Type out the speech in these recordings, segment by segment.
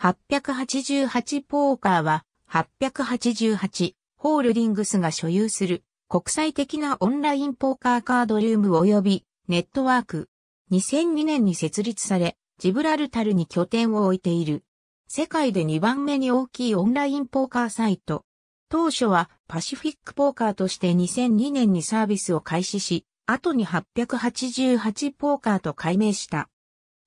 888ポーカーは888ホールディングスが所有する国際的なオンラインポーカーカードルーム及びネットワーク。2002年に設立され、ジブラルタルに拠点を置いている。世界で2番目に大きいオンラインポーカーサイト。当初はパシフィックポーカーとして2002年にサービスを開始し、後に888ポーカーと改名した。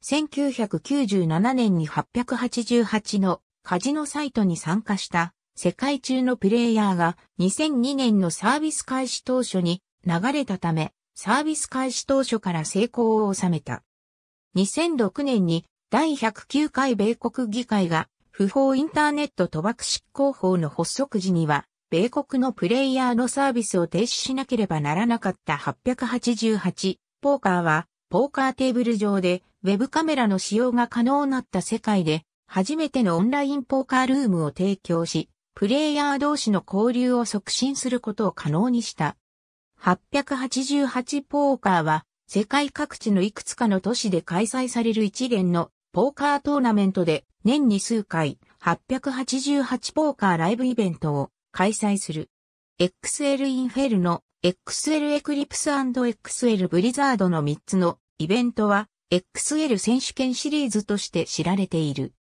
1997年に888のカジノサイトに参加した世界中のプレイヤーが2002年のサービス開始当初に流れたため、サービス開始当初から成功を収めた。2006年に第109回米国議会が不法インターネット賭博執行法の発足時には、米国のプレイヤーのサービスを停止しなければならなかった888、ポーカーは、ポーカーテーブル上でウェブカメラの使用が可能なった世界で、初めてのオンラインポーカールームを提供し、プレイヤー同士の交流を促進することを可能にした。888ポーカーは、世界各地のいくつかの都市で開催される一連のポーカートーナメントで年に数回888ポーカーライブイベントを開催する。XL インフェルの XL エクリプス &XL ブリザードの3つのイベントは XL 選手権シリーズとして知られている。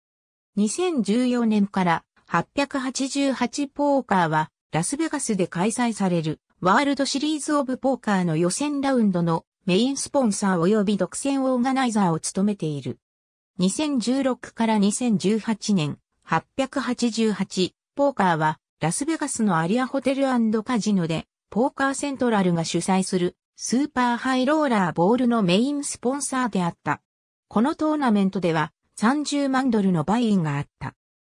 2014年から888ポーカーはラスベガスで開催されるワールドシリーズオブポーカーの予選ラウンドのメインスポンサー及び独占オーガナイザーを務めている。2016から2018年888ポーカーはラスベガスのアリアホテルカジノでポーカーセントラルが主催するスーパーハイローラーボールのメインスポンサーであった。このトーナメントでは30万ドルのバインがあった。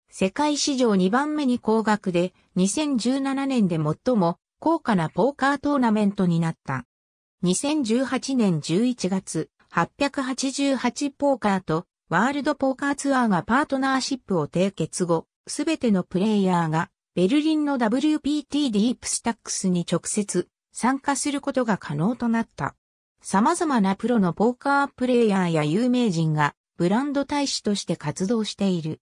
世界史上2番目に高額で2017年で最も高価なポーカートーナメントになった。2018年11月、888ポーカーとワールドポーカーツアーがパートナーシップを締結後、すべてのプレイヤーがベルリンの WPT ディープスタックスに直接参加することが可能となった。様々なプロのポーカープレイヤーや有名人がブランド大使として活動している。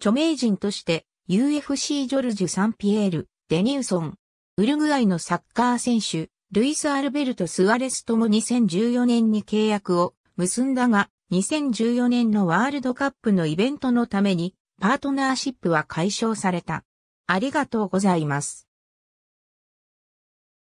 著名人として UFC ジョルジュ・サンピエール、デニューソン、ウルグアイのサッカー選手、ルイス・アルベルト・スアレスとも2014年に契約を結んだが、2014年のワールドカップのイベントのためにパートナーシップは解消された。ありがとうございます。